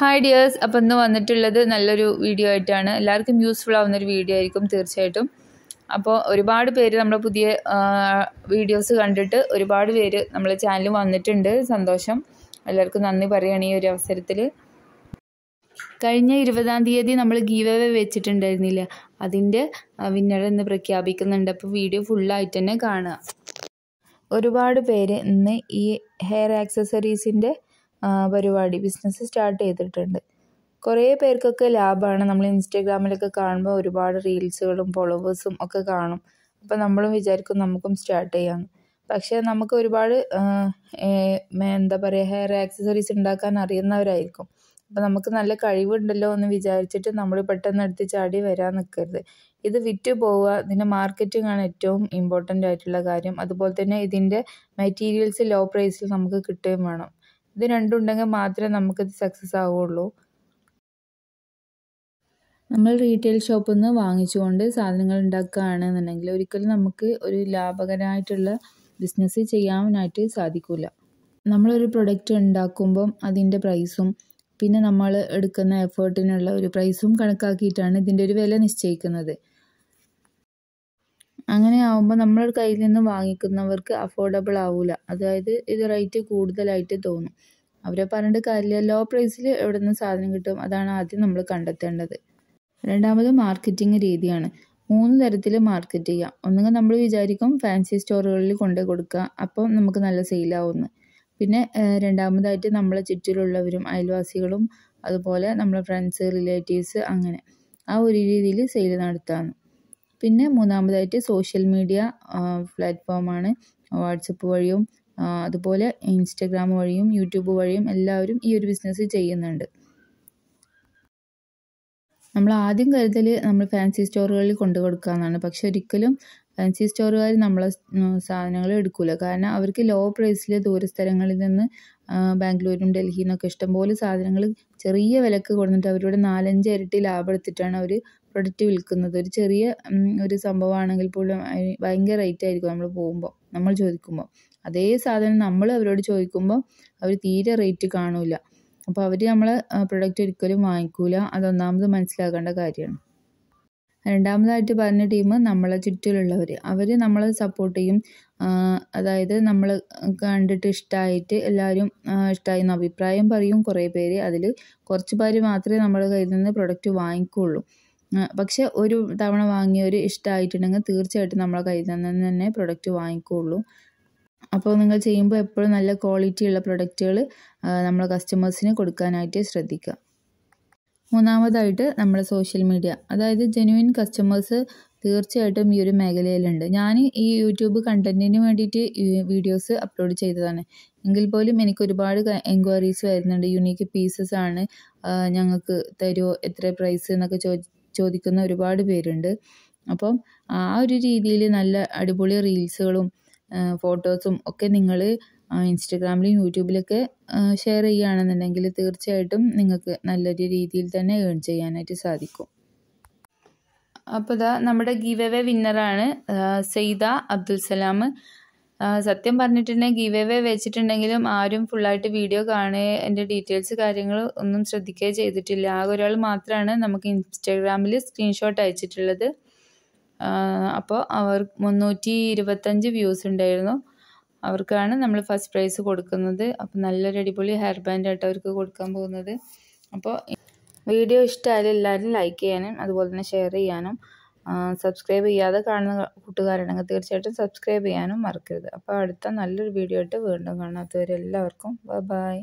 hi dears അപ്പോൾ ഇന്ന് വന്നിട്ടുള്ളത് നല്ലൊരു വീഡിയോ ആയിട്ടാണ് എല്ലാവർക്കും യൂസ്ഫുൾ ആവുന്നൊരു വീഡിയോ ആയിരിക്കും തീർച്ചയായിട്ടും അപ്പോൾ ഒരുപാട് പേര് നമ്മുടെ പുതിയ വീഡിയോസ് കണ്ടിട്ട് ഒരുപാട് പേര് നമ്മളെ ചാനൽ വന്നിട്ടുണ്ട് സന്തോഷം എല്ലാവർക്കും നന്ദി പറയുകയാണ് ഈ ഒരു അവസരത്തിൽ കഴിഞ്ഞ ഇരുപതാം തീയതി നമ്മൾ ഗീവ് അവേ വെച്ചിട്ടുണ്ടായിരുന്നില്ല അതിൻ്റെ വിന്നർ എന്ന് പ്രഖ്യാപിക്കുന്നുണ്ട് അപ്പോൾ വീഡിയോ ഫുള്ളായിട്ട് തന്നെ കാണുക ഒരുപാട് പേര് ഇന്ന് ഈ ഹെയർ ആക്സസറീസിൻ്റെ പരിപാടി ബിസിനസ് സ്റ്റാർട്ട് ചെയ്തിട്ടുണ്ട് കുറേ പേർക്കൊക്കെ ലാഭമാണ് നമ്മൾ ഇൻസ്റ്റാഗ്രാമിലൊക്കെ കാണുമ്പോൾ ഒരുപാട് റീൽസുകളും ഫോളോവേഴ്സും ഒക്കെ കാണും അപ്പോൾ നമ്മളും വിചാരിക്കും നമുക്കും സ്റ്റാർട്ട് ചെയ്യാം പക്ഷേ നമുക്ക് ഒരുപാട് എന്താ പറയുക ഹെയർ ആക്സസറീസ് ഉണ്ടാക്കാൻ അറിയുന്നവരായിരിക്കും അപ്പോൾ നമുക്ക് നല്ല കഴിവുണ്ടല്ലോ എന്ന് വിചാരിച്ചിട്ട് നമ്മൾ പെട്ടെന്ന് എടുത്ത് ചാടി വരാൻ നിൽക്കരുത് ഇത് വിറ്റ് പോവുക ഇതിൻ്റെ മാർക്കറ്റിംഗ് ആണ് ഏറ്റവും ഇമ്പോർട്ടൻ്റ് ആയിട്ടുള്ള കാര്യം അതുപോലെ തന്നെ ഇതിൻ്റെ മെറ്റീരിയൽസ് ലോ പ്രൈസിൽ നമുക്ക് കിട്ടുകയും വേണം ഇത് രണ്ടും ഉണ്ടെങ്കിൽ മാത്രമേ നമുക്കിത് സക്സസ് ആവുകയുള്ളൂ നമ്മൾ റീറ്റെയിൽ ഷോപ്പിൽ നിന്ന് വാങ്ങിച്ചുകൊണ്ട് സാധനങ്ങൾ ഉണ്ടാക്കുകയാണെന്നുണ്ടെങ്കിൽ ഒരിക്കലും നമുക്ക് ഒരു ലാഭകരമായിട്ടുള്ള ബിസിനസ് ചെയ്യാനായിട്ട് സാധിക്കില്ല നമ്മളൊരു പ്രൊഡക്റ്റ് ഉണ്ടാക്കുമ്പം അതിൻ്റെ പ്രൈസും പിന്നെ നമ്മൾ എടുക്കുന്ന എഫേർട്ടിനുള്ള ഒരു പ്രൈസും കണക്കാക്കിയിട്ടാണ് ഇതിൻ്റെ ഒരു വില നിശ്ചയിക്കുന്നത് അങ്ങനെ ആവുമ്പോൾ നമ്മുടെ കയ്യിൽ നിന്ന് വാങ്ങിക്കുന്നവർക്ക് അഫോർഡബിൾ ആവില്ല അതായത് ഇത് റേറ്റ് കൂടുതലായിട്ട് തോന്നും അവരെ പറഞ്ഞിട്ട് കാര്യമില്ല ലോ പ്രൈസിൽ എവിടെ നിന്ന് സാധനം കിട്ടും അതാണ് ആദ്യം നമ്മൾ കണ്ടെത്തേണ്ടത് രണ്ടാമത് മാർക്കറ്റിംഗ് രീതിയാണ് മൂന്ന് തരത്തിൽ മാർക്കറ്റ് ചെയ്യാം ഒന്നുകിൽ നമ്മൾ വിചാരിക്കും ഫാൻസി സ്റ്റോറുകളിൽ കൊണ്ടു കൊടുക്കുക അപ്പം നമുക്ക് നല്ല സെയിലാവുന്ന പിന്നെ രണ്ടാമതായിട്ട് നമ്മളെ ചുറ്റിലുള്ളവരും അയൽവാസികളും അതുപോലെ നമ്മളെ ഫ്രണ്ട്സ് റിലേറ്റീവ്സ് അങ്ങനെ ആ ഒരു രീതിയിൽ സെയിൽ നടത്താമെന്ന് പിന്നെ മൂന്നാമതായിട്ട് സോഷ്യൽ മീഡിയ പ്ലാറ്റ്ഫോമാണ് വാട്സപ്പ് വഴിയും അതുപോലെ ഇൻസ്റ്റഗ്രാം വഴിയും യൂട്യൂബ് വഴിയും എല്ലാവരും ഈ ഒരു ബിസിനസ് ചെയ്യുന്നുണ്ട് നമ്മൾ ആദ്യം കരുതൽ നമ്മൾ ഫാൻസി സ്റ്റോറുകളിൽ കൊണ്ടു കൊടുക്കുക എന്നാണ് പക്ഷെ ഒരിക്കലും ഫാൻസി സ്റ്റോറുകാർ നമ്മളെ സാധനങ്ങൾ എടുക്കില്ല കാരണം അവർക്ക് ലോ പ്രൈസിൽ ദൂരസ്ഥലങ്ങളിൽ നിന്ന് ബാംഗ്ലൂരും ഡൽഹിയിൽ നിന്നൊക്കെ ഇഷ്ടംപോലെ സാധനങ്ങൾ ചെറിയ വിലക്ക് കൊടുത്തിട്ട് അവരോട് നാലഞ്ച് ഇരട്ടി ലാഭം എടുത്തിട്ടാണ് അവർ പ്രൊഡക്റ്റ് വിൽക്കുന്നത് ഒരു ചെറിയ ഒരു സംഭവമാണെങ്കിൽ പോലും ഭയങ്കര റേറ്റ് ആയിരിക്കും നമ്മൾ പോകുമ്പോൾ നമ്മൾ ചോദിക്കുമ്പോൾ അതേ സാധനം നമ്മൾ അവരോട് ചോദിക്കുമ്പോൾ അവർ തീരെ റേറ്റ് കാണൂല അപ്പോൾ അവർ നമ്മളെ പ്രൊഡക്റ്റ് ഒരിക്കലും വാങ്ങിക്കൂല അതൊന്നാമത് മനസ്സിലാക്കേണ്ട കാര്യമാണ് രണ്ടാമതായിട്ട് പറഞ്ഞ ടീം നമ്മളെ ചുറ്റിലുള്ളവർ അവർ നമ്മളെ സപ്പോർട്ട് ചെയ്യും അതായത് നമ്മൾ കണ്ടിട്ട് ഇഷ്ടമായിട്ട് എല്ലാവരും ഇഷ്ടമായി അഭിപ്രായം പറയും കുറേ പേര് അതിൽ കുറച്ച് പേര് മാത്രമേ നമ്മുടെ കയ്യിൽ നിന്ന് പ്രൊഡക്റ്റ് വാങ്ങിക്കുള്ളൂ പക്ഷേ ഒരു തവണ വാങ്ങിയ ഒരു ഇഷ്ടമായിട്ടുണ്ടെങ്കിൽ തീർച്ചയായിട്ടും നമ്മളെ കയ്യിൽ നിന്ന് തന്നെ പ്രൊഡക്റ്റ് വാങ്ങിക്കുകയുള്ളൂ അപ്പോൾ നിങ്ങൾ ചെയ്യുമ്പോൾ എപ്പോഴും നല്ല ക്വാളിറ്റി ഉള്ള പ്രൊഡക്റ്റുകൾ നമ്മളെ കസ്റ്റമേഴ്സിന് കൊടുക്കാനായിട്ട് ശ്രദ്ധിക്കുക മൂന്നാമതായിട്ട് നമ്മുടെ സോഷ്യൽ മീഡിയ അതായത് ജെനുവിൻ കസ്റ്റമേഴ്സ് തീർച്ചയായിട്ടും ഈ ഒരു മേഖലയിലുണ്ട് ഞാൻ ഈ യൂട്യൂബ് കണ്ടന്റിന് വേണ്ടിയിട്ട് വീഡിയോസ് അപ്ലോഡ് ചെയ്തതാണ് എങ്കിൽ പോലും എനിക്ക് ഒരുപാട് എൻക്വയറീസ് വരുന്നുണ്ട് യുണീക്ക് പീസസ് ആണ് ഞങ്ങൾക്ക് തരുമോ എത്ര പ്രൈസ് എന്നൊക്കെ ചോദിച്ച് ചോദിക്കുന്ന ഒരുപാട് പേരുണ്ട് അപ്പം ആ ഒരു രീതിയിൽ നല്ല അടിപൊളി റീൽസുകളും ഫോട്ടോസും ഒക്കെ നിങ്ങൾ ഇൻസ്റ്റഗ്രാമിലും യൂട്യൂബിലൊക്കെ ഷെയർ ചെയ്യുകയാണെന്നുണ്ടെങ്കിൽ തീർച്ചയായിട്ടും നിങ്ങൾക്ക് നല്ലൊരു രീതിയിൽ തന്നെ ഏൺ ചെയ്യാനായിട്ട് സാധിക്കും അപ്പോൾ ഇതാ നമ്മുടെ ഗീവ് വിന്നറാണ് സെയ്ദ അബ്ദുൽ സലാം സത്യം പറഞ്ഞിട്ടുണ്ടെങ്കിൽ ഗിവ് വേ വെച്ചിട്ടുണ്ടെങ്കിലും ആരും ഫുള്ളായിട്ട് വീഡിയോ കാണുകയോ എൻ്റെ ഡീറ്റെയിൽസ് കാര്യങ്ങൾ ഒന്നും ശ്രദ്ധിക്കുകയോ ചെയ്തിട്ടില്ല ആ ഒരാൾ മാത്രമാണ് നമുക്ക് ഇൻസ്റ്റാഗ്രാമിൽ സ്ക്രീൻഷോട്ട് അയച്ചിട്ടുള്ളത് അപ്പോൾ അവർ മുന്നൂറ്റി ഇരുപത്തഞ്ച് വ്യൂസ് ഉണ്ടായിരുന്നു അവർക്കാണ് നമ്മൾ ഫസ്റ്റ് പ്രൈസ് കൊടുക്കുന്നത് അപ്പോൾ നല്ലൊരു അടിപൊളി ഹെയർ ബാൻഡ് ആയിട്ട് അവർക്ക് കൊടുക്കാൻ പോകുന്നത് അപ്പോൾ വീഡിയോ ഇഷ്ടമായാലും എല്ലാവരും ലൈക്ക് ചെയ്യാനും അതുപോലെ തന്നെ ഷെയർ ചെയ്യാനും സബ്സ്ക്രൈബ് ചെയ്യാതെ കാണുന്ന കൂട്ടുകാരാണെങ്കിൽ തീർച്ചയായിട്ടും സബ്സ്ക്രൈബ് ചെയ്യാനും മറക്കരുത് അപ്പോൾ അടുത്ത നല്ലൊരു വീഡിയോ ആയിട്ട് വീണ്ടും കാണാം അതുവരെ എല്ലാവർക്കും ബൈ